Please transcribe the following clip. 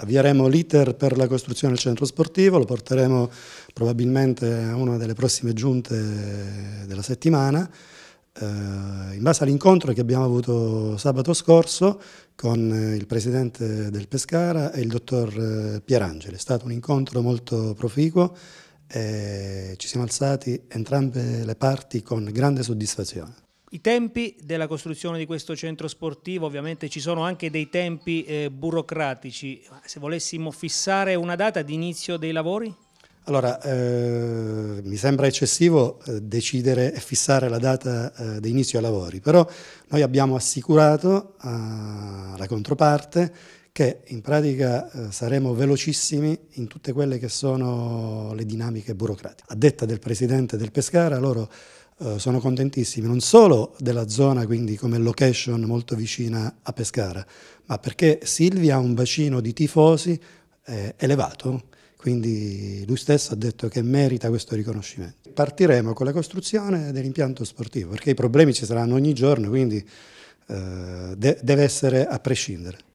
avvieremo l'iter per la costruzione del centro sportivo, lo porteremo probabilmente a una delle prossime giunte della settimana, eh, in base all'incontro che abbiamo avuto sabato scorso con eh, il presidente del Pescara e il dottor eh, Pierangeli. È stato un incontro molto proficuo e ci siamo alzati entrambe le parti con grande soddisfazione. I tempi della costruzione di questo centro sportivo, ovviamente ci sono anche dei tempi eh, burocratici, se volessimo fissare una data di inizio dei lavori? Allora, eh, mi sembra eccessivo eh, decidere e fissare la data eh, di inizio ai lavori, però noi abbiamo assicurato eh, alla controparte che in pratica saremo velocissimi in tutte quelle che sono le dinamiche burocratiche. A detta del Presidente del Pescara, loro eh, sono contentissimi non solo della zona, quindi come location molto vicina a Pescara, ma perché Silvia ha un bacino di tifosi eh, elevato, quindi lui stesso ha detto che merita questo riconoscimento. Partiremo con la costruzione dell'impianto sportivo, perché i problemi ci saranno ogni giorno, quindi eh, de deve essere a prescindere.